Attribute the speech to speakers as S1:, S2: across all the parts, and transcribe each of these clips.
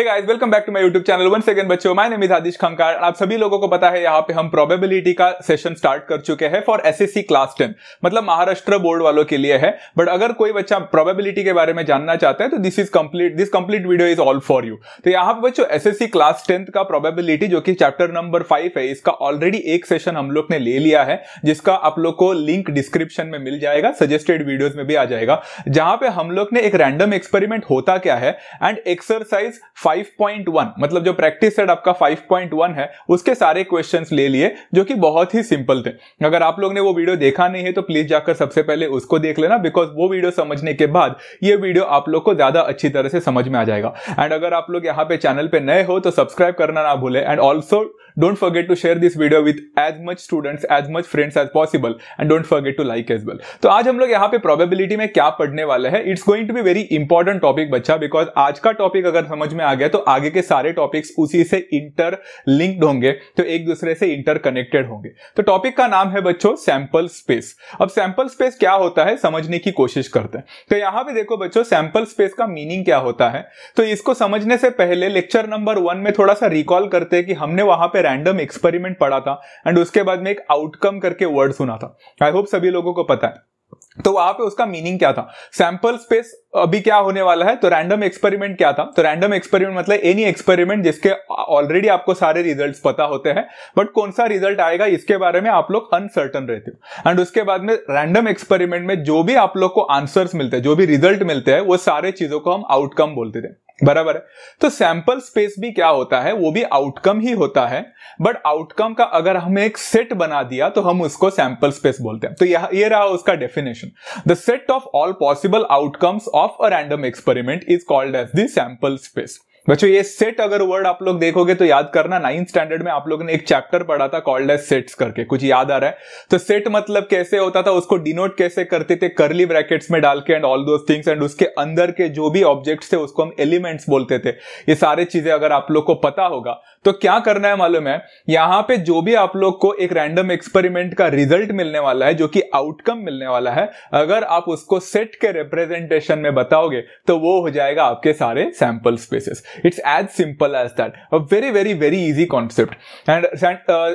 S1: Guys welcome back to my YouTube channel one second बच्चों my name is Aadish Khankar आप सभी लोगों को पता है यहाँ पे हम प्रोबेबिलिटी का सेशन स्टार्ट कर चुके हैं फॉर एसएससी क्लास टेन मतलब महाराष्ट्र बोर्ड वालों के लिए है बट अगर कोई बच्चा प्रोबेबिलिटी के बारे में जानना चाहता है तो this is complete this complete video is all for you तो यहाँ पे बच्चों एस क्लास टेंथ का प्रोबेबिलिटी जो की चैप्टर नंबर फाइव है इसका ऑलरेडी एक सेशन हम लोग ने ले लिया है जिसका आप लोग को लिंक डिस्क्रिप्शन में मिल जाएगा सजेस्टेड वीडियोज में भी आ जाएगा जहां पे हम लोग ने एक रैंडम एक्सपेरिमेंट होता क्या है एंड एक्सरसाइज 5.1 मतलब जो प्रैक्टिस सेट आपका 5.1 है उसके सारे क्वेश्चंस ले लिए जो कि बहुत ही सिंपल थे अगर आप लोग ने वो वीडियो देखा नहीं है तो प्लीज जाकर सबसे पहले उसको देख लेना बिकॉज वो वीडियो समझने के बाद ये वीडियो आप लोग को ज्यादा अच्छी तरह से समझ में आ जाएगा एंड अगर आप लोग यहाँ पे चैनल पे नए हो तो सब्सक्राइब करना ना भूले and also Don't forget to share this video with as much students, as much friends as possible and don't forget to like as well. तो आज हम लोग यहाँ पे प्रोबेबिलिटी में क्या पढ़ने वाले हैं it's going to be very important topic बच्चा बिकॉज आज का टॉपिक अगर समझ में आ गया तो आगे के सारे टॉपिक्स उसी से इंटर लिंक्ड होंगे तो एक दूसरे से इंटर कनेक्टेड होंगे तो टॉपिक का नाम है बच्चों सैंपल स्पेस अब सैंपल स्पेस क्या होता है समझने की कोशिश करते हैं तो यहाँ पे देखो बच्चों सैंपल स्पेस का मीनिंग क्या होता है तो इसको समझने से पहले लेक्चर नंबर वन में थोड़ा सा रिकॉल करते हैं कि हमने वहां पे रैंडम एक्सपेरिमेंट पढ़ा था एंड उसके बाद में एक आउटकम करके वर्ड सुना था आई होप सभी लोगों को पता है तो वहां पे उसका मीनिंग क्या था सैंपल स्पेस अभी क्या होने वाला है तो रैंडम एक्सपेरिमेंट क्या था तो रैंडम एक्सपेरिमेंट मतलब एनी एक्सपेरिमेंट जिसके ऑलरेडी आपको सारे रिजल्ट्स पता होते हैं बट कौन सा रिजल्ट आएगा इसके बारे में आप लोग अनसर्टन रहते हो एंड उसके बाद में रैंडम एक्सपेरिमेंट में जो भी आप लोग को आंसर्स मिलते हैं जो भी रिजल्ट मिलते हैं वो सारे चीजों को हम आउटकम बोलते थे बराबर है तो सैंपल स्पेस भी क्या होता है वो भी आउटकम ही होता है बट आउटकम का अगर हमें एक सेट बना दिया तो हम उसको सैंपल स्पेस बोलते हैं तो यह ये रहा उसका definition the set of all possible outcomes of a random experiment is called as the sample space बच्चों ये सेट अगर वर्ड आप लोग देखोगे तो याद करना नाइन्थ स्टैंडर्ड में आप लोगों ने एक चैप्टर पढ़ा था कॉल्ड एज सेट्स करके कुछ याद आ रहा है तो सेट मतलब कैसे होता था उसको डिनोट कैसे करते थे करली ब्रैकेट्स में डाल के एंड ऑल दो थिंग्स एंड उसके अंदर के जो भी ऑब्जेक्ट्स थे उसको हम एलिमेंट्स बोलते थे ये सारे चीजें अगर आप लोग को पता होगा तो क्या करना है मालूम है यहाँ पे जो भी आप लोग को एक रैंडम एक्सपेरिमेंट का रिजल्ट मिलने वाला है जो कि आउटकम मिलने वाला है अगर आप उसको सेट के रिप्रेजेंटेशन में बताओगे तो वो हो जाएगा आपके सारे sample spaces it's as simple as that a very very very easy concept and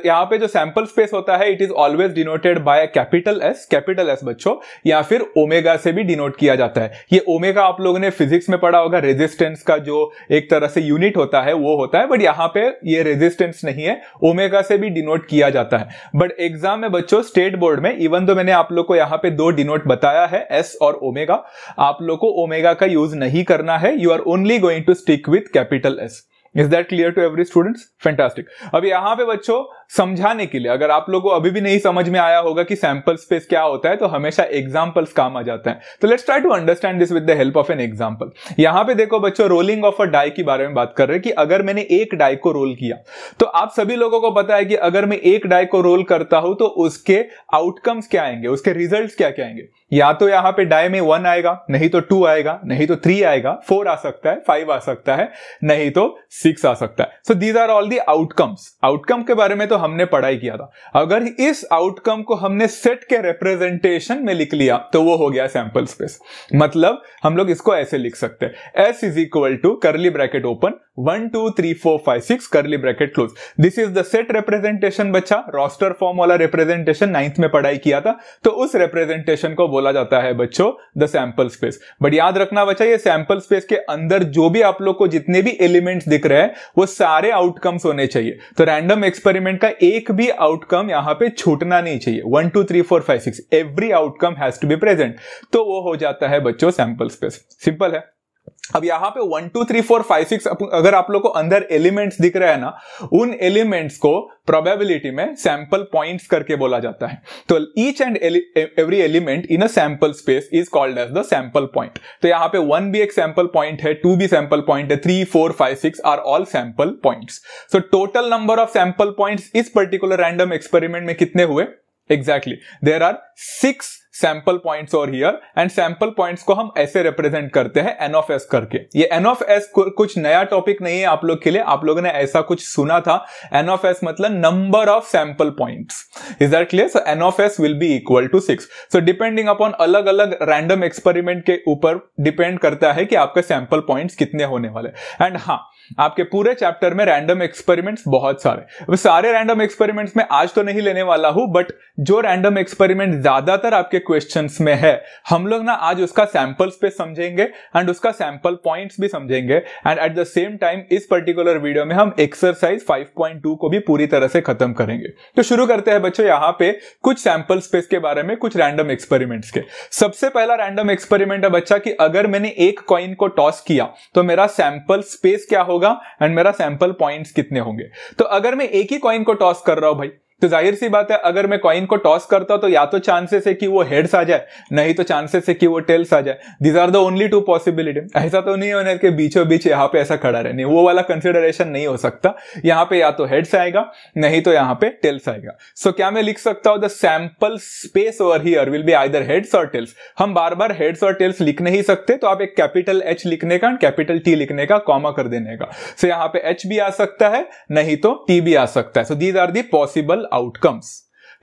S1: यहाँ पे जो सैंपल स्पेस होता है it is always denoted by capital S capital S बच्चों या फिर ओमेगा से भी डिनोट किया जाता है ये ओमेगा आप लोगों ने फिजिक्स में पढ़ा होगा रेजिस्टेंस का जो एक तरह से यूनिट होता है वो होता है बट यहाँ पे ये रेजिस्टेंस नहीं है ओमेगा से भी डिनोट किया जाता है बट एग्जाम में बच्चों स्टेट बोर्ड में इवन दो मैंने आप लोग को यहाँ पे दो डिनोट बताया है एस और ओमेगा आप लोग को ओमेगा का यूज नहीं करना है you are only going to stick with with capital S is that clear to every students fantastic अब यहां पे बच्चों समझाने के लिए अगर आप लोगों को अभी भी नहीं समझ में आया होगा कि सैंपल स्पेस क्या होता है तो हमेशा एग्जाम्पल्स काम आ जाता है तो let's try to understand this with the help of an example यहां पे देखो बच्चों रोलिंग ऑफ अ डाई के बारे में बात कर रहे हैं कि अगर मैंने एक डाई को रोल किया तो आप सभी लोगों को पता है कि अगर मैं एक डाई को रोल करता हूं तो उसके आउटकम्स क्या आएंगे उसके रिजल्ट क्या क्या आएंगे या तो यहां पे डाई में वन आएगा नहीं तो टू आएगा नहीं तो थ्री आएगा फोर आ सकता है फाइव आ सकता है नहीं तो सिक्स आ सकता है so these are all the outcomes outcome के बारे में तो हमने पढ़ाई किया था अगर इस आउटकम को हमने सेट के रिप्रेजेंटेशन में लिख लिया तो वो हो गया सैंपल स्पेस मतलब हम लोग इसको ऐसे लिख सकते हैं S is equal to curly bracket open one two three four five six curly bracket close this is the set representation बच्चा रोस्टर फॉर्म वाला रिप्रेजेंटेशन नाइन्थ में पढ़ाई किया था तो उस रिप्रेजेंटेशन को बोला जाता है बच्चों द सैंपल स्पेस बट याद रखना बच्चा ये सैंपल स्पेस के अंदर जो भी आप लोग को जितने भी एलिमेंट्स दिख रहे हैं वो सारे आउटकम्स होने चाहिए तो रैंडम एक्सपेरिमेंट का आपका एक भी आउटकम यहां पे छूटना नहीं चाहिए one two three four five six every outcome has to be present तो वो हो जाता है बच्चों सैंपल स्पेस सिंपल है अब यहां पे one two three four five six अगर आप लोग को अंदर एलिमेंट्स दिख रहे हैं ना उन एलिमेंट्स को प्रोबेबिलिटी में सैंपल पॉइंट्स करके बोला जाता है तो each and every element in a sample space is called as the sample point तो यहां पे वन भी एक सैंपल पॉइंट है टू भी सैंपल पॉइंट है three four five six are all sample points so total number of sample points इस particular random experiment में कितने हुए exactly there are six sample points और हियर एंड सैंपल पॉइंट्स को हम ऐसे रिप्रेजेंट करते हैं एन ऑफ एस करके ये एन ऑफ एस कुछ नया टॉपिक नहीं है आप लोग के लिए आप लोगों ने ऐसा कुछ सुना था एन ऑफ एस मतलब number of sample points is that clear so n of S will be equal to six so depending upon अलग अलग रैंडम एक्सपेरिमेंट के ऊपर डिपेंड करता है कि आपके सैंपल पॉइंट्स कितने होने वाले एंड हाँ आपके पूरे चैप्टर में रैंडम एक्सपेरिमेंट्स बहुत सारे सारे रैंडम एक्सपेरिमेंट्स में आज तो नहीं लेने वाला हूं बट जो रैंडम एक्सपेरिमेंट ज्यादातर आपके क्वेश्चन में है हम लोग ना आज उसका सैंपल्स पे समझेंगे एंड उसका सैंपल पॉइंट्स भी समझेंगे and at the same time इस पर्टिकुलर वीडियो में हम एक्सरसाइज 5.2 को भी पूरी तरह से खत्म करेंगे तो शुरू करते हैं बच्चों यहाँ पे कुछ सैंपल स्पेस के बारे में कुछ रैंडम एक्सपेरिमेंट्स के सबसे पहला रैंडम एक्सपेरिमेंट है बच्चा कि अगर मैंने एक कॉइन को टॉस किया तो मेरा सैंपल स्पेस क्या होगा एंड मेरा सैंपल पॉइंट्स कितने होंगे तो अगर मैं एक ही कॉइन को टॉस कर रहा हूं भाई तो जाहिर सी बात है अगर मैं कॉइन को टॉस करता हूं तो या तो चांसेस है कि वो हेड्स आ जाए नहीं तो चांसेस है कि वो टेल्स आ जाए these are the only two possibility ऐसा तो नहीं होना कि बीचों बीच यहाँ पे ऐसा खड़ा रहने वो वाला कंसिडरेशन नहीं हो सकता यहाँ पे या तो हेड्स आएगा नहीं तो यहाँ पे टेल्स आएगा सो so, क्या मैं लिख सकता हूं the sample space over here will be either heads और टेल्स हम बार बार हेड्स और टेल्स लिख नहीं सकते तो आप एक कैपिटल एच लिखने का कैपिटल टी लिखने का कॉमा कर देने का सो so, यहाँ पे एच भी आ सकता है नहीं तो टी भी आ सकता है so these are the possible outcomes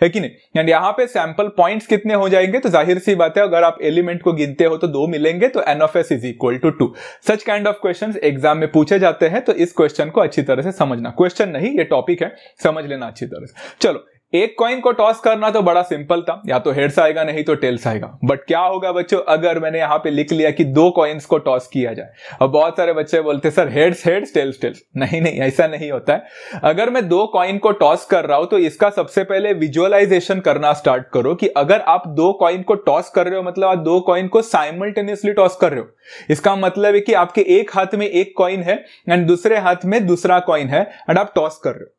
S1: है कि नहीं यानी यहाँ पे सैंपल पॉइंट्स कितने हो जाएंगे तो जाहिर सी बात है अगर आप एलिमेंट को गिनते हो तो दो मिलेंगे तो n of S is equal to two such kind of question exam में पूछे जाते हैं तो इस क्वेश्चन को अच्छी तरह से समझना क्वेश्चन नहीं ये टॉपिक है समझ लेना अच्छी तरह से चलो एक कॉइन को टॉस करना तो बड़ा सिंपल था या तो हेड्स आएगा नहीं तो टेल्स आएगा बट क्या होगा बच्चों अगर मैंने यहाँ पे लिख लिया कि दो कॉइन्स को टॉस किया जाए अब बहुत सारे बच्चे बोलते sir heads heads tails tails नहीं नहीं ऐसा नहीं होता है अगर मैं दो कॉइन को टॉस कर रहा हूं तो इसका सबसे पहले विजुअलाइजेशन करना स्टार्ट करो कि अगर आप दो कॉइन को टॉस कर रहे हो मतलब आप दो कॉइन को साइमल्टेनियसली टॉस कर रहे हो इसका मतलब है कि आपके एक हाथ में एक कॉइन है एंड दूसरे हाथ में दूसरा कॉइन है एंड आप टॉस कर रहे हो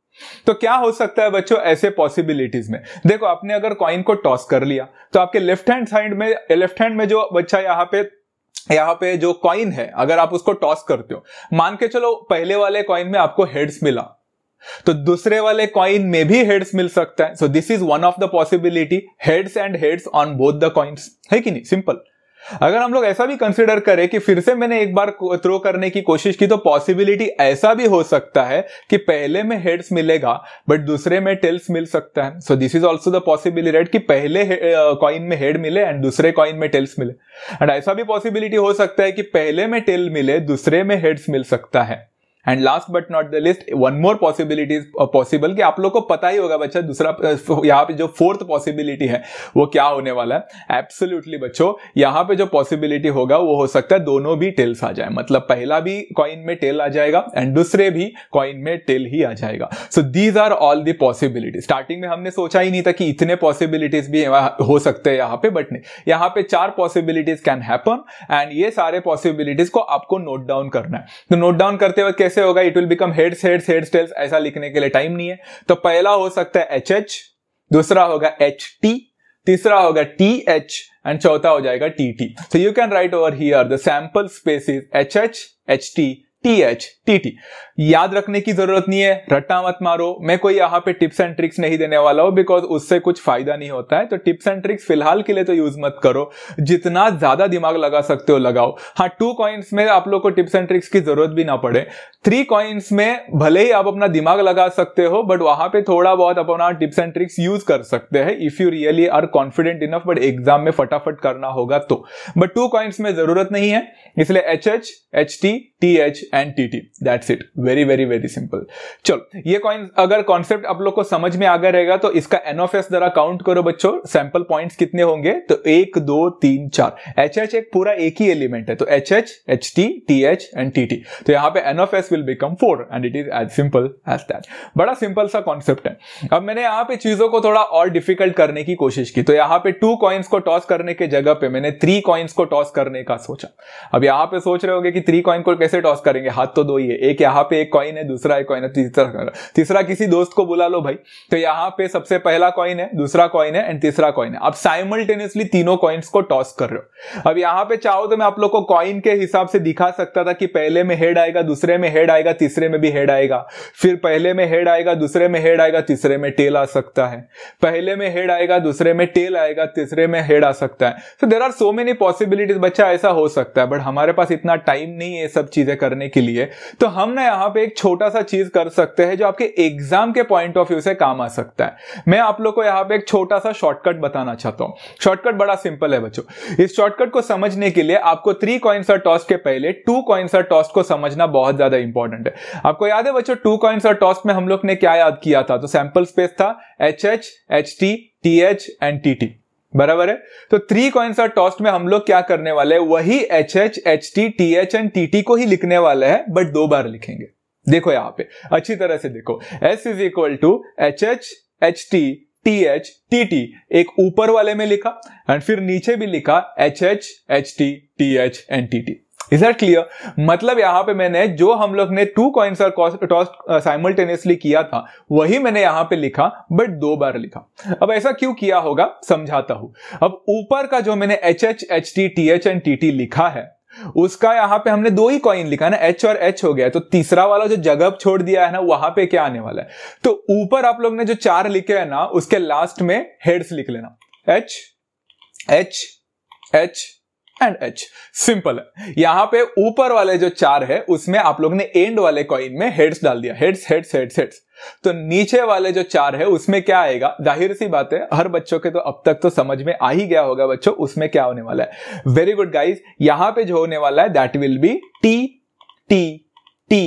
S1: तो क्या हो सकता है बच्चों ऐसे पॉसिबिलिटीज में देखो आपने अगर कॉइन को टॉस कर लिया तो आपके लेफ्ट हैंड साइड में लेफ्ट हैंड में जो बच्चा यहां पे यहाँ पे जो कॉइन है अगर आप उसको टॉस करते हो मान के चलो पहले वाले कॉइन में आपको हेड्स मिला तो दूसरे वाले कॉइन में भी हेड्स मिल सकता है so this is one of the possibility heads and heads on both the coins है कि नहीं सिंपल अगर हम लोग ऐसा भी कंसिडर करें कि फिर से मैंने एक बार थ्रो करने की कोशिश की तो पॉसिबिलिटी ऐसा भी हो सकता है कि पहले में हेड्स मिलेगा बट दूसरे में टेल्स मिल सकता है so this is also the possibility कि पहले कॉइन uh, में हेड मिले एंड दूसरे कॉइन में टेल्स मिले एंड ऐसा भी पॉसिबिलिटी हो सकता है कि पहले में टेल मिले दूसरे में हेड्स मिल सकता है and last but not the least one more possibilities possible कि आप लोग को पता ही होगा बच्चा दूसरा uh, यहाँ पे जो फोर्थ पॉसिबिलिटी है वो क्या होने वाला है एब्सोल्युटली बच्चों यहाँ पे जो पॉसिबिलिटी होगा वो हो सकता है दोनों भी टेल्स आ जाए मतलब पहला भी कॉइन में टेल आ जाएगा एंड दूसरे भी कॉइन में टेल ही आ जाएगा so these are all the possibility starting में हमने सोचा ही नहीं था कि इतने पॉसिबिलिटीज भी हो सकते हैं यहाँ पे बट नहीं यहाँ पे चार पॉसिबिलिटीज कैन हैपन एंड ये सारे पॉसिबिलिटीज को आपको नोट डाउन करना है तो नोट डाउन करते वक्त कैसे कैसे होगा it will become heads heads heads tails ऐसा लिखने के लिए टाइम नहीं है तो पहला हो सकता है एच एच दूसरा होगा एच टी तीसरा होगा टी एच एंड चौथा हो जाएगा T T so you can write over here the sample space is H H H T T H T T याद रखने की जरूरत नहीं है रट्टा मत मारो मैं कोई यहाँ पे टिप्स एंड ट्रिक्स नहीं देने वाला हूं बिकॉज उससे कुछ फायदा नहीं होता है तो टिप्स एंड ट्रिक्स फिलहाल के लिए तो यूज मत करो जितना ज्यादा दिमाग लगा सकते हो लगाओ हाँ टू कॉइन्स में आप लोग को टिप्स एंड ट्रिक्स की जरूरत भी ना पड़े थ्री कॉइन्स में भले ही आप अपना दिमाग लगा सकते हो बट वहां पे थोड़ा बहुत अपना टिप्स एंड ट्रिक्स यूज कर सकते हैं if you really are confident enough but exam में फटाफट करना होगा तो बट टू कॉइन्स में जरूरत नहीं है इसलिए H H H T T H and T T that's it very very very simple चलो ये कॉइन अगर कॉन्सेप्ट आप लोग को समझ में आगे रहेगा तो इसका एनओफएस जरा काउंट करो बच्चों सैंपल पॉइंट कितने होंगे तो एक दो तीन चार एच एच एक पूरा एक ही एलिमेंट है तो H H H T T H and T T तो यहाँ पे n of S will become four and it is as simple as that बड़ा सिंपल सा कॉन्सेप्ट है अब मैंने यहाँ पे चीजों को थोड़ा और डिफिकल्ट करने की कोशिश की तो यहाँ पे टू कॉइन्स को टॉस करने के जगह पे मैंने थ्री कॉइन्स को टॉस करने का सोचा अब यहाँ पे सोच रहे होंगे कि थ्री कॉइन को कैसे टॉस करेंगे हाथ तो दो ही है एक यहाँ पे पे एक कॉइन है दूसरा एक कॉइन है तीसरा तीसरा किसी दोस्त को बुला लो भाई तो यहाँ पे सबसे पहला कॉइन है दूसरा कॉइन है एंड तीसरा कॉइन है आप साइमल्टेनियसली तीनों कॉइन्स को टॉस कर रहे हो अब यहाँ पे चाहो तो मैं आप लोग को कॉइन के हिसाब से दिखा सकता था कि पहले में हेड आएगा दूसरे में हेड आएगा तीसरे में भी हेड आएगा फिर पहले में हेड आएगा दूसरे में हेड आएगा तीसरे में टेल आ सकता है पहले में हेड आएगा दूसरे में टेल आएगा तीसरे में हेड आ सकता है so there are so many possibilities बच्चा ऐसा हो सकता है बट हमारे पास इतना टाइम नहीं है सब चीजें करने के लिए तो हम ना यहाँ आप एक छोटा सा चीज कर सकते हैं जो आपके एग्जाम के पॉइंट ऑफ व्यू से काम आ सकता है मैं आप लोग को यहाँ पे एक छोटा सा शॉर्टकट बताना चाहता हूँ शॉर्टकट बड़ा सिंपल है बच्चों इस शॉर्टकट को समझने के लिए आपको थ्री कॉइंस और टॉस के पहले टू कॉइंस और टॉस को समझना बहुत ज्यादा इंपॉर्टेंट है आपको याद है बच्चों टू कॉइंस और टॉस में हम लोग ने क्या याद किया था तो सैंपल स्पेस था H H H T T H and T T बराबर है तो थ्री कॉइंस और टॉस्ट में हम लोग क्या करने वाले हैं वही H H H T T H and T T को ही लिखने वाले हैं बट दो बार लिखेंगे देखो यहां पे अच्छी तरह से देखो S is equal to H H H T T H T T एक ऊपर वाले में लिखा एंड फिर नीचे भी लिखा H H H T T H and T T is that clear मतलब यहां पे मैंने जो हम लोग ने टू कॉइन्स और टॉस साइमल्टेनियसली किया था वही मैंने यहां पे लिखा बट दो बार लिखा अब ऐसा क्यों किया होगा समझाता हूं अब ऊपर का जो मैंने H H H T T H and T T लिखा है उसका यहां पे हमने दो ही कॉइन लिखा ना एच और एच हो गया तो तीसरा वाला जो जगह छोड़ दिया है ना वहां पे क्या आने वाला है तो ऊपर आप लोग ने जो चार लिखे है ना उसके लास्ट में हेड्स लिख लेना H H H and H simple है यहां पे ऊपर वाले जो चार है उसमें आप लोग ने एंड वाले कॉइन में हेड्स डाल दिया हेड्स हेड्स हेड्स हेड्स तो नीचे वाले जो चार है उसमें क्या आएगा जाहिर सी बात है हर बच्चों के तो अब तक तो समझ में आ ही गया होगा बच्चों उसमें क्या होने वाला है वेरी गुड गाइज यहां पे जो होने वाला है that will be T T T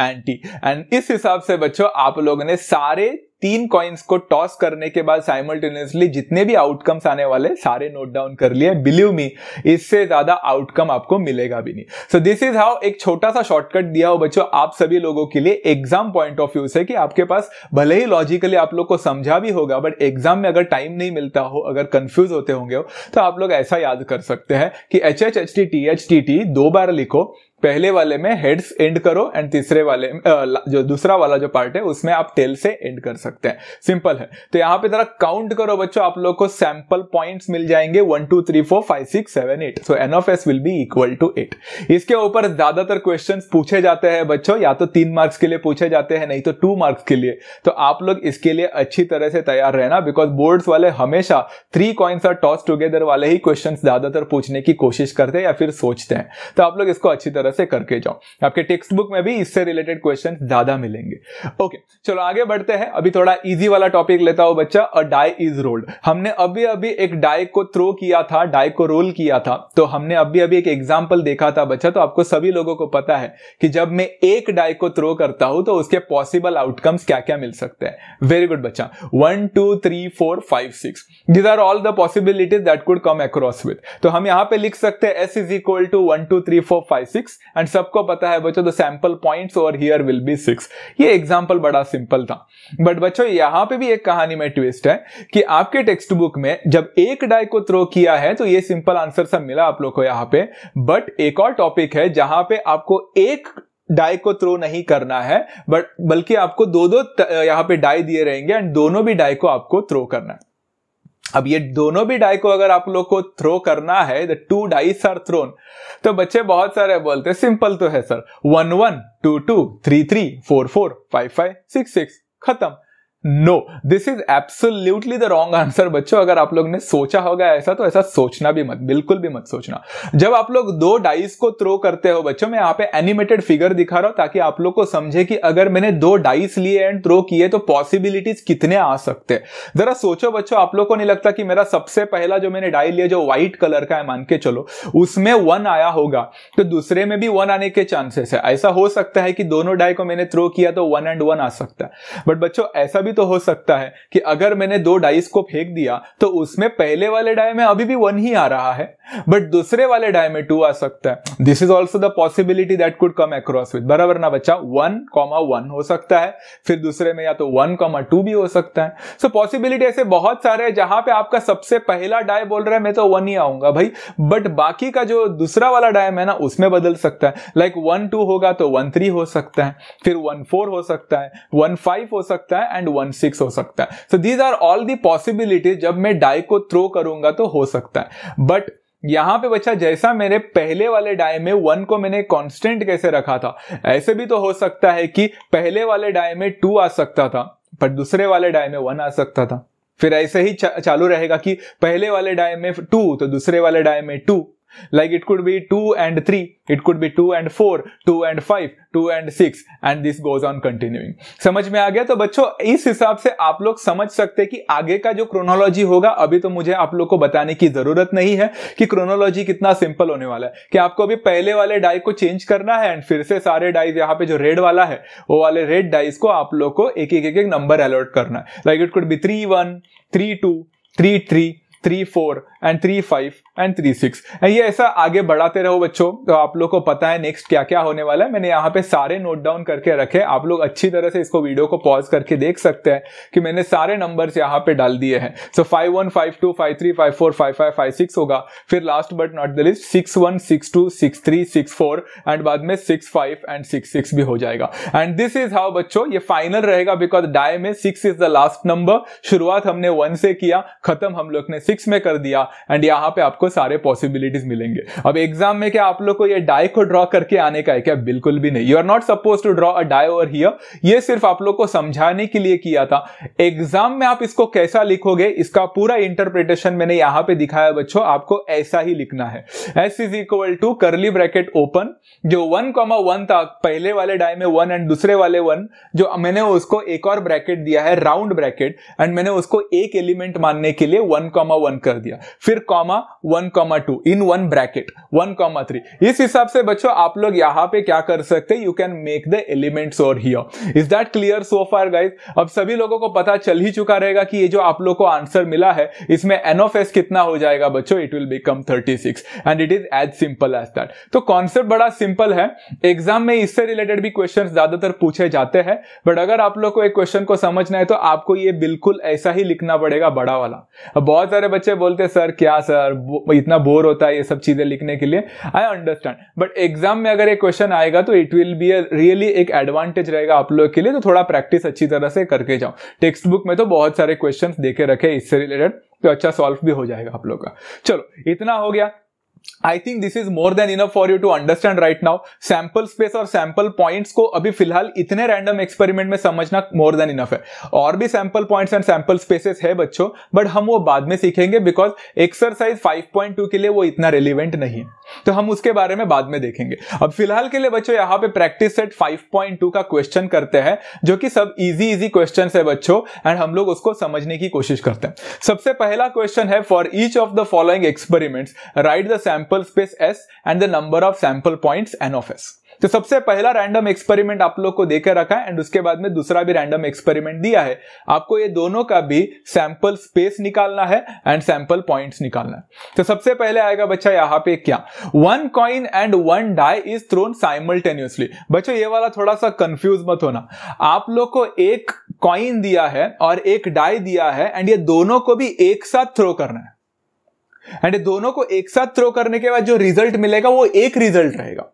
S1: and T and इस हिसाब से बच्चों आप लोगों ने सारे तीन कॉइन्स को टॉस करने के बाद साइमल्टेनियसली जितने भी आउटकम्स आने वाले सारे नोट डाउन कर लिए बिलीव मी इससे ज्यादा आउटकम आपको मिलेगा भी नहीं सो दिस इज हाउ एक छोटा सा शॉर्टकट दिया हो बच्चों आप सभी लोगों के लिए एग्जाम पॉइंट ऑफ व्यू से कि आपके पास भले ही लॉजिकली आप लोग को समझा भी होगा बट एग्जाम में अगर टाइम नहीं मिलता हो अगर कंफ्यूज होते होंगे हो, तो आप लोग ऐसा याद कर सकते हैं कि H H H T T H T T दो बार लिखो पहले वाले में हेड्स एंड करो एंड तीसरे वाले जो दूसरा वाला जो पार्ट है उसमें आप टेल से एंड कर सकते हैं सिंपल है तो यहाँ पे जरा काउंट करो बच्चों आप लोग को सैंपल पॉइंट्स मिल जाएंगे one two three four five six seven eight so n of S will be equal to eight इसके ऊपर ज्यादातर क्वेश्चन पूछे जाते हैं बच्चों या तो तीन मार्क्स के लिए पूछे जाते हैं नहीं तो टू मार्क्स के लिए तो आप लोग इसके लिए अच्छी तरह से तैयार रहना बिकॉज बोर्ड्स वाले हमेशा थ्री कॉइन्स और टॉस टुगेदर वाले ही क्वेश्चन ज्यादातर पूछने की कोशिश करते हैं या फिर सोचते हैं तो आप लोग इसको अच्छी तरह तरह से करके जाओ आपके टेक्स्ट बुक में भी इससे रिलेटेड क्वेश्चन ज्यादा मिलेंगे ओके चलो आगे बढ़ते हैं अभी थोड़ा इजी वाला टॉपिक लेता हूं बच्चा अ डाई इज रोल्ड हमने अभी अभी एक डाई को थ्रो किया था डाई को रोल किया था तो हमने अभी अभी एक एग्जाम्पल देखा था बच्चा तो आपको सभी लोगों को पता है कि जब मैं एक डाई को थ्रो करता हूं तो उसके पॉसिबल आउटकम्स क्या क्या मिल सकते हैं वेरी गुड बच्चा one two three four five six these are all the possibilities that could come across with तो हम यहां पे लिख सकते हैं S is equal to one two three four five six and सबको पता है बच्चों द सैंपल पॉइंट्स और हियर विल बी सिक्स ये एग्जाम्पल बड़ा सिंपल था बट बच्चों यहाँ पे भी एक कहानी में ट्विस्ट है कि आपके टेक्स्ट बुक में जब एक डाई को थ्रो किया है तो ये सिंपल आंसर सब मिला आप लोग को यहाँ पे बट एक और टॉपिक है जहां पे आपको एक डाई को थ्रो नहीं करना है बट बल्कि आपको दो दो यहाँ पे डाई दिए रहेंगे एंड दोनों भी डाई को आपको थ्रो करना है अब ये दोनों भी डाई को अगर आप लोग को थ्रो करना है the two dice are thrown तो बच्चे बहुत सारे बोलते सिंपल तो है sir one one two two three three four four five five six six खत्म no this is absolutely the wrong answer बच्चों अगर आप लोग ने सोचा होगा ऐसा तो ऐसा सोचना भी मत बिल्कुल भी मत सोचना जब आप लोग दो डाइस को थ्रो करते हो बच्चों मैं यहाँ पे एनिमेटेड फिगर दिखा रहा हूं ताकि आप लोग को समझे कि अगर मैंने दो डाइस लिए एंड थ्रो किए तो पॉसिबिलिटीज कितने आ सकते जरा सोचो बच्चों आप लोग को नहीं लगता कि मेरा सबसे पहला जो मैंने डाई लिया जो व्हाइट कलर का है मान के चलो उसमें वन आया होगा तो दूसरे में भी वन आने के चांसेस है ऐसा हो सकता है कि दोनों डाई को मैंने थ्रो किया तो वन एंड वन आ सकता है बट बच्चों ऐसा भी भी तो हो सकता है कि अगर मैंने दो डाइस को फेंक दिया तो उसमें पहले वाले डाई में अभी भी वन ही आ रहा है बट दूसरे वाले डाई में टू आ सकता है this is also the possibility that could come across with बराबर ना बच्चा वन कॉमा वन हो सकता है फिर दूसरे में या तो वन कॉमा टू भी हो सकता है सो so, पॉसिबिलिटी ऐसे बहुत सारे है जहां पे आपका सबसे पहला डाय बोल रहा है मैं तो वन ही आऊंगा भाई बट बाकी का जो दूसरा वाला डायम है ना उसमें बदल सकता है लाइक वन टू होगा तो वन थ्री हो सकता है फिर वन फोर हो सकता है वन फाइव हो सकता है एंड वन 0.16 हो सकता है so these are all the possibility जब मैं डाई को थ्रो करूंगा तो हो सकता है बट यहां पे बच्चा जैसा मेरे पहले वाले डाय में वन को मैंने कांस्टेंट कैसे रखा था ऐसे भी तो हो सकता है कि पहले वाले डाय में टू आ सकता था पर दूसरे वाले डाय में वन आ सकता था फिर ऐसे ही चा, चालू रहेगा कि पहले वाले डाय में टू तो दूसरे वाले डाय में two like it could be 2 and 3 it could be 2 and 4 2 and 5 2 and 6 and this goes on continuing समझ में आ गया तो बच्चों इस हिसाब से आप लोग समझ सकते हैं कि आगे का जो क्रोनोलॉजी होगा अभी तो मुझे आप लोग को बताने की जरूरत नहीं है कि क्रोनोलॉजी कितना सिंपल होने वाला है कि आपको अभी पहले वाले डाई को चेंज करना है एंड फिर से सारे डाइज यहाँ पे जो रेड वाला है वो वाले रेड डाइज को आप लोग को एक एक एक नंबर अलॉट करना है like it could be three one three two three three three four and three five and three six ये ऐसा आगे बढ़ाते रहो बच्चों तो आप लोग को पता है नेक्स्ट क्या क्या होने वाला है मैंने यहाँ पे सारे नोट डाउन करके रखे आप लोग अच्छी तरह से इसको वीडियो को पॉज करके देख सकते हैं कि मैंने सारे नंबर यहाँ पे डाल दिए हैं so five one five two five three five four five five five six होगा फिर last but not the least six one six two six three six four and बाद में six five and six six भी हो जाएगा and this is how बच्चों ये final रहेगा बिकॉज डाय में six is the last number शुरुआत हमने वन से किया खत्म हम लोग ने सिक्स में कर दिया एंड यहाँ पे आपको सारे पॉसिबिलिटीज मिलेंगे अब एग्जाम में क्या आप लोग को ये डाई को ड्रॉ करके आने का है क्या बिल्कुल भी नहीं you are not suppose to draw a die over here ये सिर्फ आप लोग को समझाने के लिए किया था एग्जाम में आप इसको कैसा लिखोगे इसका पूरा इंटरप्रिटेशन मैंने यहाँ पे दिखाया बच्चों आपको ऐसा ही लिखना है S is equal to curly bracket open जो वन कॉमा वन था पहले वाले डाई में वन एंड दूसरे वाले वन जो मैंने उसको एक और ब्रैकेट दिया है राउंड ब्रैकेट एंड मैंने उसको एक एलिमेंट मानने के लिए वन कॉमा वन कर दिया फिर कॉमा वन कॉमा टू इन one bracket one comma three इस हिसाब से बच्चों आप लोग यहां पे क्या कर सकते you can make the elements और here is that clear so far guys अब सभी लोगों को पता चल ही चुका रहेगा कि ये जो आप लोग को आंसर मिला है इसमें एन ऑफ एस कितना हो जाएगा बच्चों it will become thirty six and it is as simple as that तो कॉन्सेप्ट बड़ा सिंपल है एग्जाम में इससे रिलेटेड भी क्वेश्चन ज्यादातर पूछे जाते हैं बट अगर आप लोग को एक क्वेश्चन को समझना है तो आपको ये बिल्कुल ऐसा ही लिखना पड़ेगा बड़ा वाला बहुत सारे बच्चे बोलते सर क्या सर इतना बोर होता है ये सब चीज़ें लिखने के लिए आई अंडरस्टैंड बट एग्जाम में अगर ये क्वेश्चन आएगा तो it will be a really एक एडवांटेज रहेगा आप लोग के लिए तो थोड़ा प्रैक्टिस अच्छी तरह से करके जाओ टेक्स्ट बुक में तो बहुत सारे क्वेश्चन देके रखे इससे रिलेटेड तो अच्छा सॉल्व भी हो जाएगा आप लोग का चलो इतना हो गया I think this is more than enough for you to understand right now sample space और सैंपल पॉइंट्स को अभी फिलहाल इतने रैंडम एक्सपेरिमेंट में समझना मोर देन इनफ है और भी sample points and sample spaces है बच्चों बट हम वो बाद में सीखेंगे बिकॉज एक्सरसाइज 5.2 के लिए वो इतना रेलिवेंट नहीं है तो हम उसके बारे में बाद में देखेंगे अब फिलहाल के लिए बच्चों यहाँ पे प्रैक्टिस सेट 5.2 का क्वेश्चन करते हैं जो कि सब इजी इजी क्वेश्चन है बच्चों एंड हम लोग उसको समझने की कोशिश करते हैं सबसे पहला क्वेश्चन है for each of the following experiments write the sample space S and the number of sample point n of S तो सबसे पहला रैंडम एक्सपेरिमेंट आप लोग को देकर रखा है एंड उसके बाद में दूसरा भी रैंडम एक्सपेरिमेंट दिया है आपको ये दोनों का भी सैंपल स्पेस निकालना है एंड सैंपल पॉइंट्स निकालना है तो सबसे पहले आएगा बच्चा यहाँ पे क्या one coin and one die is thrown simultaneously बच्चों ये वाला थोड़ा सा कंफ्यूज मत होना आप लोग को एक कॉइन दिया है और एक डाई दिया है एंड ये दोनों को भी एक साथ थ्रो करना है एंड दोनों को एक साथ थ्रो करने के बाद जो रिजल्ट मिलेगा वो एक रिजल्ट रहेगा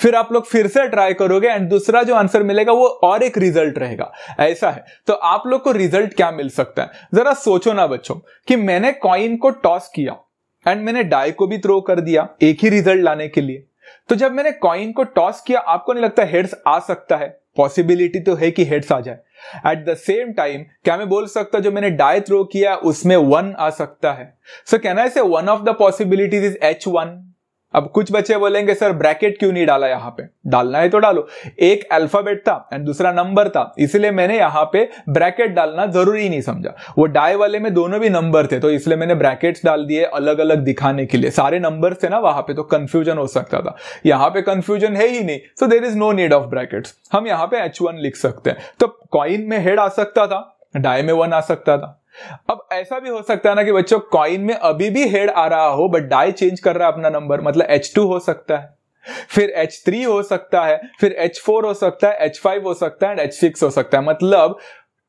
S1: फिर आप लोग फिर से ट्राई करोगे एंड दूसरा जो आंसर मिलेगा वो और एक रिजल्ट रहेगा ऐसा है तो आप लोग को रिजल्ट क्या मिल सकता है जरा सोचो ना बच्चों कि मैंने कॉइन को टॉस किया एंड मैंने डाई को भी थ्रो कर दिया एक ही रिजल्ट लाने के लिए तो जब मैंने कॉइन को टॉस किया आपको नहीं लगता हेड्स आ सकता है पॉसिबिलिटी तो है कि हेड्स आ जाए एट द सेम टाइम क्या मैं बोल सकता जो मैंने डाई थ्रो किया उसमें वन आ सकता है सो can I say one of the possibilities is H one अब कुछ बच्चे बोलेंगे सर ब्रैकेट क्यों नहीं डाला यहाँ पे डालना है तो डालो एक अल्फाबेट था एंड दूसरा नंबर था इसलिए मैंने यहाँ पे ब्रैकेट डालना जरूरी नहीं समझा वो डाई वाले में दोनों भी नंबर थे तो इसलिए मैंने ब्रैकेट्स डाल दिए अलग अलग दिखाने के लिए सारे नंबर थे ना वहां पे तो कंफ्यूजन हो सकता था यहाँ पे कंफ्यूजन है ही नहीं so there is no need of brackets हम यहाँ पे एच लिख सकते हैं तो कॉइन में हेड आ सकता था डाई में वन आ सकता था अब ऐसा भी हो सकता है ना कि बच्चों कॉइन में अभी भी हेड आ रहा हो बट डाई चेंज कर रहा है अपना नंबर मतलब एच टू हो सकता है फिर थ्री हो सकता है फिर एच हो सकता है H5 हो सकता है एंड H6 हो सकता है मतलब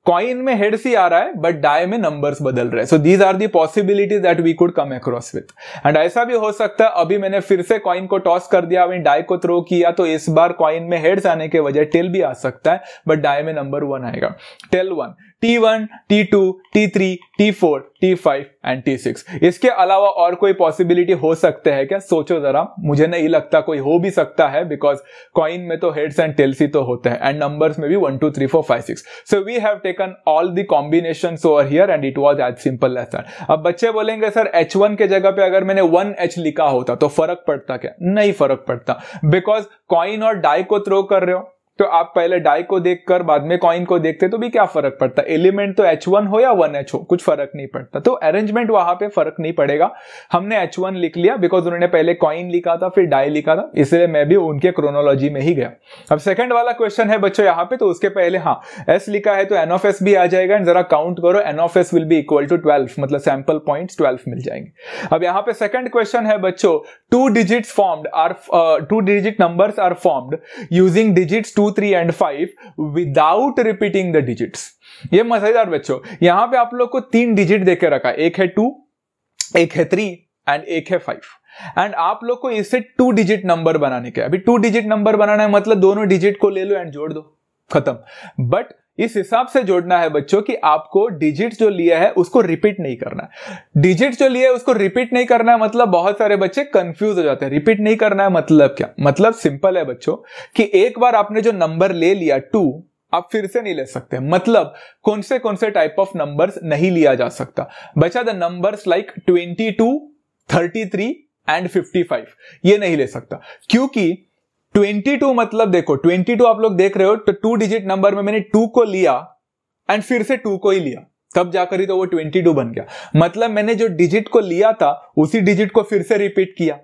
S1: कॉइन में हेड सी आ रहा है बट डाय में नंबर्स बदल रहे हैं so these are the possibilities that we could come across with and ऐसा भी हो सकता है अभी मैंने फिर से कॉइन को टॉस कर दिया अभी डाई को थ्रो किया तो इस बार कॉइन में हेड्स आने के वजह टेल भी आ सकता है बट डाय में नंबर वन आएगा tail one T1, T2, T3, T4, T5 and T6 इसके अलावा और कोई पॉसिबिलिटी हो सकते हैं क्या सोचो जरा मुझे नहीं लगता कोई हो भी सकता है बिकॉज कॉइन में तो हेड्स एंड टेल्स ही तो होते हैं एंड नंबर्स में भी one two three four five six so we have taken all the combination over here and it was as simple lesson अब बच्चे बोलेंगे सर एच वन के जगह पे अगर मैंने वन एच लिखा होता तो फर्क पड़ता क्या नहीं फर्क पड़ता बिकॉज कॉइन और डाई को थ्रो कर रहे हो तो आप पहले डाई को देखकर बाद में कॉइन को देखते तो भी क्या फर्क पड़ता है एलिमेंट तो एच वन हो या वन एच हो कुछ फर्क नहीं पड़ता तो अरेंजमेंट वहां पे फर्क नहीं पड़ेगा हमने एच वन लिख लिया बिकॉज उन्होंने पहले कॉइन लिखा था फिर डाई लिखा था इसलिए मैं भी उनके क्रोनोलॉजी में ही गया अब सेकंड वाला क्वेश्चन है बच्चों यहाँ पे तो उसके पहले हाँ एस लिखा है तो एन ऑफ एस भी आ जाएगा एंड जरा काउंट करो n of S will be equal to twelve मतलब सैंपल पॉइंट ट्वेल्व मिल जाएंगे अब यहाँ पे सेकंड क्वेश्चन है बच्चों two digits formed are uh, two digit numbers are formed using digits 2 3 and 5 without repeating the digits ये मजेदार बच्चों यहां पे आप लोग को तीन डिजिट देके रखा एक है टू एक है थ्री एंड एक है फाइव एंड आप लोग को इससे टू डिजिट नंबर बनाने के अभी टू डिजिट नंबर बनाना है मतलब दोनों डिजिट को ले लो एंड जोड़ दो खत्म बट इस हिसाब से जोड़ना है बच्चों कि आपको डिजिट जो लिया है उसको रिपीट नहीं करना डिजिट जो लिया है उसको रिपीट नहीं करना है मतलब बहुत सारे बच्चे कंफ्यूज हो जाते हैं रिपीट नहीं करना है मतलब क्या मतलब सिंपल है बच्चों कि एक बार आपने जो नंबर ले लिया टू आप फिर से नहीं ले सकते मतलब कौन से कौन से टाइप ऑफ नंबर्स नहीं लिया जा सकता बचा the numbers like twenty two thirty three and fifty five ये नहीं ले सकता क्योंकि 22 मतलब देखो 22 आप लोग देख रहे हो तो टू डिजिट नंबर में मैंने टू को लिया एंड फिर से टू को ही लिया तब जाकर ही तो वो 22 बन गया मतलब मैंने जो डिजिट को लिया था उसी डिजिट को फिर से रिपीट किया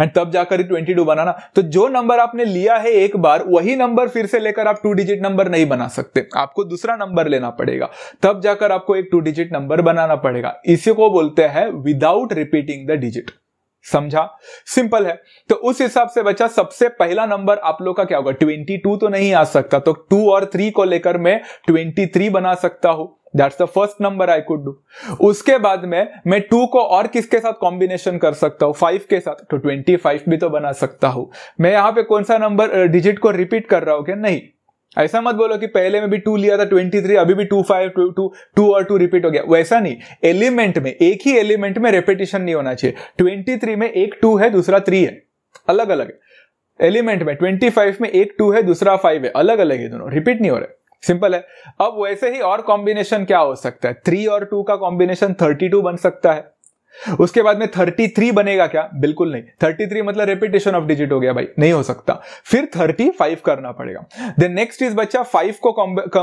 S1: एंड तब जाकर ट्वेंटी टू बनाना तो जो नंबर आपने लिया है एक बार वही नंबर फिर से लेकर आप टू डिजिट नंबर नहीं बना सकते आपको दूसरा नंबर लेना पड़ेगा तब जाकर आपको एक टू डिजिट नंबर बनाना पड़ेगा इसी को बोलते हैं विदाउट रिपीटिंग द डिजिट समझा सिंपल है तो उस हिसाब से बच्चा सबसे पहला नंबर आप लोग का क्या होगा 22 तो नहीं आ सकता तो 2 और 3 को लेकर मैं 23 बना सकता हूं that's the first number I could do उसके बाद में मैं टू को और किसके साथ कॉम्बिनेशन कर सकता हूं फाइव के साथ तो ट्वेंटी फाइव भी तो बना सकता हूं मैं यहां पे कौन सा नंबर डिजिट को रिपीट कर रहा हूं क्या नहीं ऐसा मत बोलो कि पहले में भी टू लिया था ट्वेंटी थ्री अभी भी two five two two two और टू रिपीट हो गया वैसा नहीं एलिमेंट में एक ही एलिमेंट में रिपीटेशन नहीं होना चाहिए ट्वेंटी थ्री में एक टू है दूसरा थ्री है अलग अलग है एलिमेंट में ट्वेंटी फाइव में एक टू है दूसरा फाइव है अलग अलग है दोनों रिपीट नहीं हो रहे सिंपल है अब वैसे ही और कॉम्बिनेशन क्या हो सकता है थ्री और टू का कॉम्बिनेशन थर्टी टू बन सकता है उसके बाद में 33 बनेगा क्या बिल्कुल नहीं 33 मतलब रिपीटेशन ऑफ डिजिट हो गया भाई नहीं हो सकता फिर 35 करना पड़ेगा देन नेक्स्ट इज बच्चा 5 को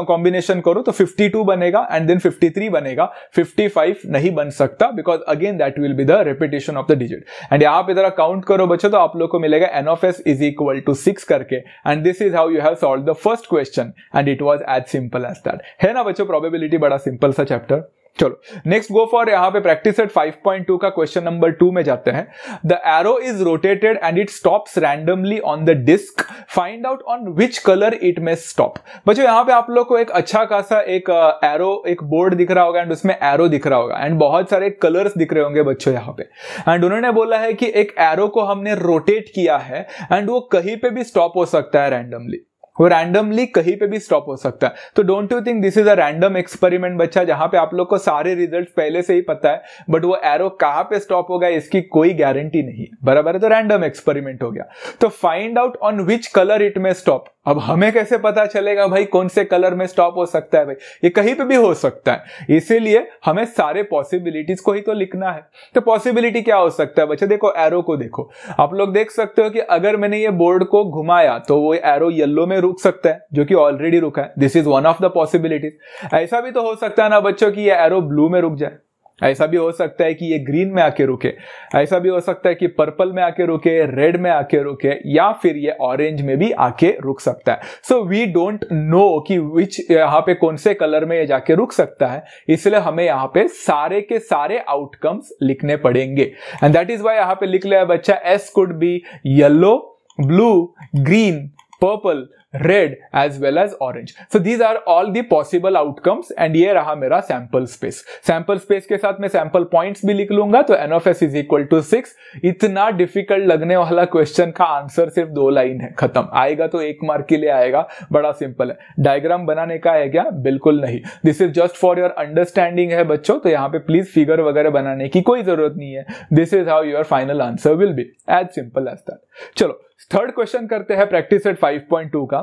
S1: कॉम्बिनेशन करो तो 52 बनेगा एंड देन 53 बनेगा 55 नहीं बन सकता because again that will be the repetition of the digit and आप इधर काउंट करो बच्चों तो आप लोग को मिलेगा n of S is equal to six करके and this is how you have solve the first question and it was as simple as that है ना बच्चों प्रोबेबिलिटी बड़ा सिंपल सा चैप्टर चलो नेक्स्ट गो फॉर यहाँ पे प्रैक्टिस एट 5.2 का क्वेश्चन नंबर टू में जाते हैं the arrow is rotated and it stops randomly on the disc find out on which colour it may stop बच्चों यहाँ पे आप लोग को एक अच्छा खासा एक एरो uh, एक बोर्ड दिख रहा होगा एंड उसमें एरो दिख रहा होगा एंड बहुत सारे कलर्स दिख रहे होंगे बच्चों यहाँ पे एंड उन्होंने बोला है कि एक एरो को हमने रोटेट किया है एंड वो कहीं पे भी स्टॉप हो सकता है रैंडमली वो रैंडमली कहीं पे भी स्टॉप हो सकता है तो don't you think this is a random experiment बच्चा जहां पे आप लोग को सारे रिजल्ट पहले से ही पता है बट वो एरो कहां पे स्टॉप होगा इसकी कोई गारंटी नहीं है बराबर है तो रैंडम एक्सपेरिमेंट हो गया तो find out on which colour it may stop अब हमें कैसे पता चलेगा भाई कौन से कलर में स्टॉप हो सकता है भाई ये कहीं पे भी हो सकता है इसीलिए हमें सारे पॉसिबिलिटीज को ही तो लिखना है तो पॉसिबिलिटी क्या हो सकता है बच्चा देखो एरो को देखो आप लोग देख सकते हो कि अगर मैंने ये बोर्ड को घुमाया तो वो एरो येल्लो में रुक सकता है जो कि ऑलरेडी रुका है this is one of the possibilities ऐसा भी तो हो सकता है ना बच्चों कि ये एरो ब्लू में रुक जाए ऐसा भी हो सकता है कि ये ग्रीन में आके रुके ऐसा भी हो सकता है कि पर्पल में आके रुके रेड में आके रुके या फिर ये ऑरेंज में भी आके रुक सकता है सो वी डोंट नो कि विच यहाँ पे कौन से कलर में ये जाके रुक सकता है इसलिए हमें यहाँ पे सारे के सारे आउटकम्स लिखने पड़ेंगे एंड दैट इज वाई यहाँ पे लिख लिया बच्चा s could be yellow blue green purple, red as well as orange. So these are all the possible outcomes and ये रहा मेरा sample space. Sample space के साथ मैं sample points भी लिख लूंगा तो n of s is equal to six इतना difficult लगने वाला question का answer सिर्फ दो लाइन है खत्म आएगा तो एक मार्क के लिए आएगा बड़ा सिंपल है डायग्राम बनाने का है क्या बिल्कुल नहीं this is just for your understanding है बच्चों तो यहाँ पे प्लीज फिगर वगैरह बनाने की कोई जरूरत नहीं है this is how your final answer will be as simple as that चलो थर्ड क्वेश्चन करते हैं प्रैक्टिस सेट 5.2 का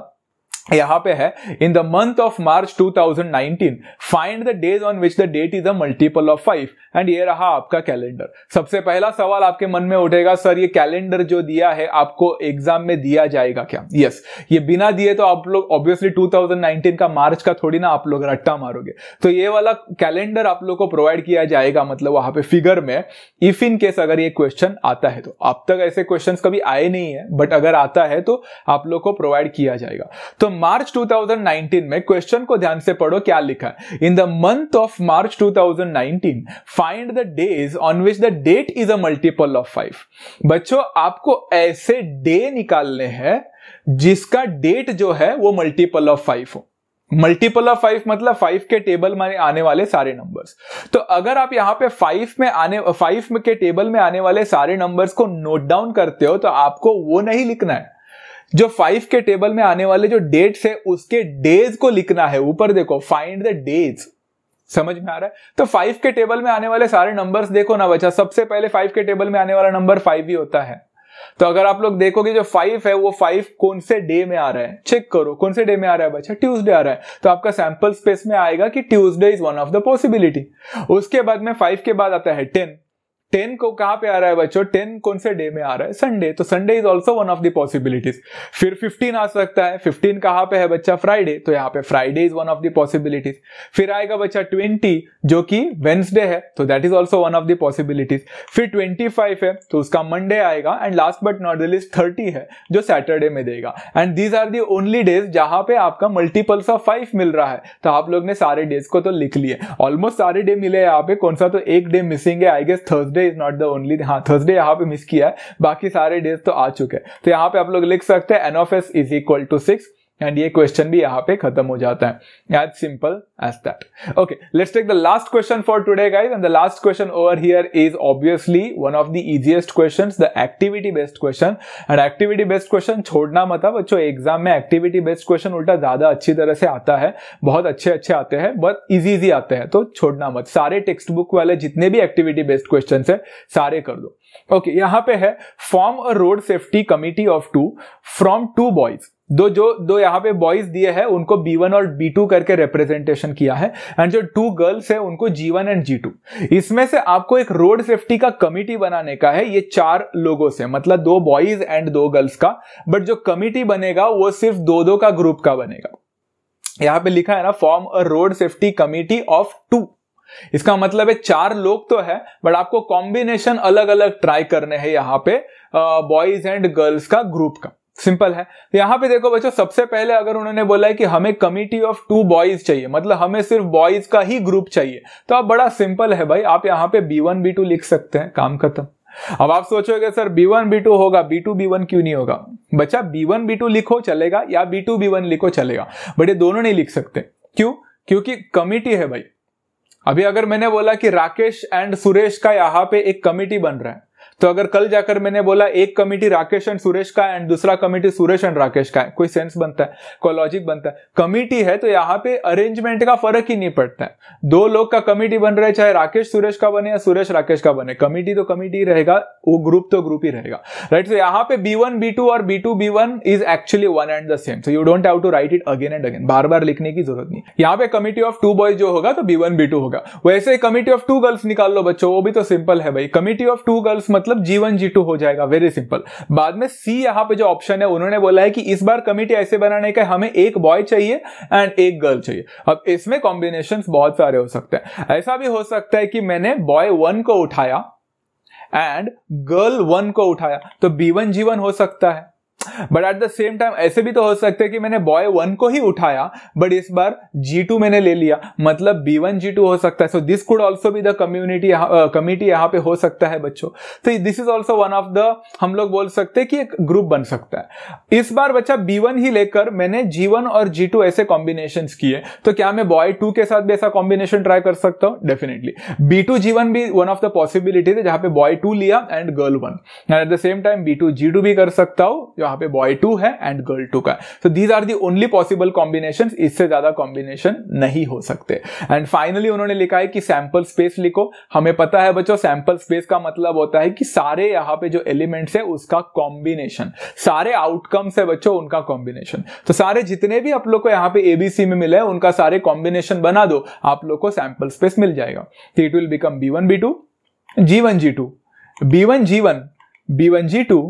S1: यहाँ पे है in the month of March 2019 find the days on which the date is a multiple of five and ये रहा आपका कैलेंडर सबसे पहला सवाल आपके मन में उठेगा सर ये कैलेंडर जो दिया है आपको एग्जाम में दिया जाएगा क्या यस yes. ये बिना दिए तो आप लोग ऑब्वियसली 2019 का मार्च का थोड़ी ना आप लोग रट्टा मारोगे तो ये वाला कैलेंडर आप लोग को प्रोवाइड किया जाएगा मतलब वहां पे फिगर में इफ इन केस अगर ये क्वेश्चन आता है तो अब तक ऐसे क्वेश्चन कभी आए नहीं है बट अगर आता है तो आप लोग को प्रोवाइड किया जाएगा तो मार्च 2019 में क्वेश्चन को ध्यान से पढ़ो क्या लिखा है in the month of March 2019 find the days on which the date is a multiple of five बच्चों आपको ऐसे डे निकालने हैं जिसका डेट जो है वो मल्टीपल ऑफ फाइव हो मल्टीपल ऑफ फाइव मतलब फाइव के टेबल में आने वाले सारे नंबर्स तो अगर आप यहाँ पे फाइव में आने फाइव के टेबल में आने वाले सारे नंबर्स को नोट डाउन करते हो तो आपको वो नहीं लिखना है जो फाइव के टेबल में आने वाले जो डेट्स है उसके डेज को लिखना है ऊपर देखो फाइंड द डेज समझ में आ रहा है तो फाइव के टेबल में आने वाले सारे नंबर्स देखो ना बच्चा सबसे पहले फाइव के टेबल में आने वाला नंबर फाइव ही होता है तो अगर आप लोग देखोगे जो फाइव है वो फाइव कौन से डे में आ रहा है चेक करो कौन से डे में आ रहा है बच्चा ट्यूसडे आ रहा है तो आपका सैंपल स्पेस में आएगा कि Tuesday is one of the possibility उसके बाद में फाइव के बाद आता है टेन टेन को कहाँ पे आ रहा है बच्चों टेन कौन से डे में आ रहा है संडे तो Sunday is also one of the possibilities फिर फिफ्टीन आ सकता है फिफ्टीन कहाँ पे है बच्चा फ्राइडे तो यहाँ पे Friday is one of the possibilities फिर आएगा बच्चा ट्वेंटी जो कि वेंसडे है तो that is also one of the possibilities फिर ट्वेंटी फाइव है तो उसका मंडे आएगा and last but not the list thirty है जो सैटरडे में देगा and these are the only days जहां पे आपका मल्टीपल्स ऑफ फाइव मिल रहा है तो आप लोग ने सारे डेज को तो लिख लिए ऑलमोस्ट सारे डे मिले यहाँ पे कौन सा तो एक डे मिसिंग है I guess Thursday Thursday is not the only हाँ थर्सडे यहाँ पे मिस किया है बाकी सारे डेज तो आ चुके हैं तो यहाँ पे आप लोग लिख सकते हैं n of S is equal to six and ये क्वेश्चन भी यहाँ पे खत्म हो जाता है as simple as that okay let's take the last question for today guys and the last question over here is obviously one of the easiest question the activity based question and activity based question छोड़ना मत हाँ, बच्चों exam में activity based question उल्टा ज्यादा अच्छी तरह से आता है बहुत अच्छे अच्छे आते हैं बहुत इजी इजी आते हैं तो छोड़ना मत सारे टेक्स्ट बुक वाले जितने भी एक्टिविटी बेस्ड क्वेश्चन है सारे कर दो ओके okay, यहां पे है form a road safety committee of two from two boys दो जो दो यहाँ पे बॉयज दिए हैं उनको बी वन और बी टू करके रिप्रेजेंटेशन किया है एंड जो टू गर्ल्स है उनको G one and G two इसमें से आपको एक रोड सेफ्टी का कमिटी बनाने का है ये चार लोगों से मतलब दो बॉयज एंड दो गर्ल्स का बट जो कमिटी बनेगा वो सिर्फ दो दो का ग्रुप का बनेगा यहाँ पे लिखा है ना form a road safety committee of two इसका मतलब है चार लोग तो है बट आपको कॉम्बिनेशन अलग अलग ट्राई करने हैं यहाँ पे बॉयज एंड गर्ल्स का ग्रुप का सिंपल है तो यहाँ पे देखो बच्चों सबसे पहले अगर उन्होंने बोला है कि हमें कमिटी ऑफ टू बॉयज चाहिए मतलब हमें सिर्फ बॉयज का ही ग्रुप चाहिए तो अब बड़ा सिंपल है भाई आप यहाँ पे बी वन बी टू लिख सकते हैं काम खत्म अब आप सोचोगे sir B one B two होगा बी टू बी वन क्यों नहीं होगा बच्चा बी वन बी टू लिखो चलेगा या बी टू बी वन लिखो चलेगा बट ये दोनों नहीं लिख सकते क्यों क्योंकि कमिटी है भाई अभी अगर मैंने बोला कि राकेश एंड सुरेश का यहाँ पे एक कमिटी बन रहा है तो अगर कल जाकर मैंने बोला एक कमेटी राकेश एंड सुरेश का एंड दूसरा कमिटी सुरेश एंड राकेश का है कोई सेंस बनता है कोई लॉजिक बनता है कमिटी है तो यहाँ पे अरेंजमेंट का फर्क ही नहीं पड़ता है दो लोग का कमेटी बन रहे चाहे राकेश सुरेश का बने या सुरेश राकेश का बने कमेटी तो कमेटी रहेगा वो ग्रुप तो ग्रुप ही रहेगा राइट सो तो यहाँ पे बी वन बी टू और B two B one is actually one and the same so you don't have to write it again and again बार बार लिखने की जरूरत नहीं यहाँ पे कमिटी ऑफ टू बॉयज जो होगा तो बी वन होगा वैसे कमिटी ऑफ टू गर्ल्स निकाल लो बच्चों वो भी तो सिंपल है भाई कमिटी ऑफ टू गर्ल्स मतलब मतलब जी वन जी टू हो जाएगा वेरी सिंपल बाद में सी यहाँ पे जो ऑप्शन है उन्होंने बोला है कि इस बार कमिटी ऐसे बनाने का हमें एक बॉय चाहिए एंड एक गर्ल चाहिए अब इसमें कॉम्बिनेशन बहुत सारे हो सकते हैं ऐसा भी हो सकता है कि मैंने बॉय वन को उठाया एंड गर्ल वन को उठाया तो बी वन जी वन हो सकता है but at the same time ऐसे भी तो हो सकते हैं कि मैंने बॉय वन को ही उठाया बट इस बार जी टू मैंने ले लिया मतलब बी वन जी टू हो सकता है सो दिस कुड ऑल्सो भी द कम्युनिटी कमिटी यहाँ पे हो सकता है बच्चों तो this is also one of the हम लोग बोल सकते हैं कि एक ग्रुप बन सकता है इस बार बच्चा बी वन ही लेकर मैंने जी वन और जी टू ऐसे कॉम्बिनेशन किए तो क्या मैं बॉय टू के साथ भी ऐसा कॉम्बिनेशन ट्राई कर सकता हूँ definitely B two G one भी वन ऑफ द पॉसिबिलिटी थे जहां पे बॉय टू लिया and girl one at the same time B two G two भी कर सकता हूँ यहाँ पे बॉय टू है एंड गर्ल टू का so these are the only possible combination इससे ज्यादा कॉम्बिनेशन नहीं हो सकते एंड फाइनली उन्होंने लिखा है कि सैंपल स्पेस लिखो हमें पता है बच्चों सैंपल स्पेस का मतलब होता है कि सारे यहाँ पे जो एलिमेंट्स है उसका कॉम्बिनेशन सारे आउटकम्स है बच्चों उनका कॉम्बिनेशन तो सारे जितने भी आप लोग को यहाँ पे एबीसी में मिले उनका सारे कॉम्बिनेशन बना दो आप लोग को सैंपल स्पेस मिल जाएगा it will become B one B two G one G two B one G one B one G two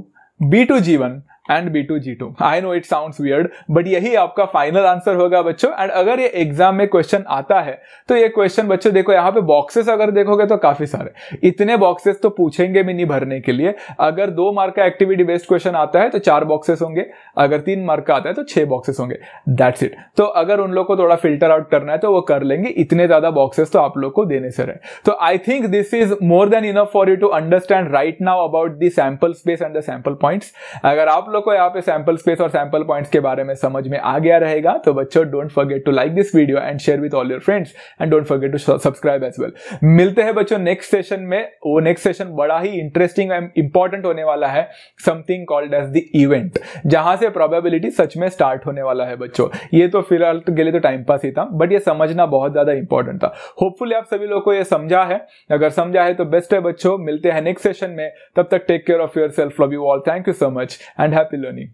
S1: B two G one and B two G two I know it sound weird but यही आपका final answer होगा बच्चों and अगर ये exam में question आता है तो ये क्वेश्चन बच्चों देखो यहाँ पे बॉक्सेस अगर देखोगे तो काफी सारे इतने बॉक्सेस तो पूछेंगे भी नहीं भरने के लिए अगर दो मार्क का एक्टिविटी बेस्ड क्वेश्चन आता है तो चार बॉक्सेस होंगे अगर तीन मार्क का आता है तो छह बॉक्सेस होंगे दैट्स इट तो अगर उन लोग को थोड़ा फिल्टर आउट करना है तो वो कर लेंगे इतने ज्यादा बॉक्सेस तो आप लोग को देने से रहे तो I think this is more than enough for you to understand right now about the space and the sample points अगर आप लोग को यहाँ पे सैम्पल स्पेस और सैम्पल पॉइंट्स के बारे में समझ में आ गया रहेगा तो बच्चों don't forget to like this video and share with all your friends and don't forget to subscribe as well मिलते हैं बच्चों नेक्स्ट सेशन में वो नेक्स्ट सेशन बड़ा ही इंटरेस्टिंग एंड इंपॉर्टेंट होने वाला है something called as the event जहां से प्रोबेबिलिटी सच में स्टार्ट होने वाला है बच्चों ये तो फिलहाल तो के लिए तो टाइम पास ही था बट ये समझना बहुत ज्यादा इंपॉर्टेंट था होपफुली आप सभी लोग को ये समझा है अगर समझा है तो बेस्ट है बच्चों मिलते हैं नेक्स्ट सेशन में तब तक take care of your self love you all thank you so much and happy learning.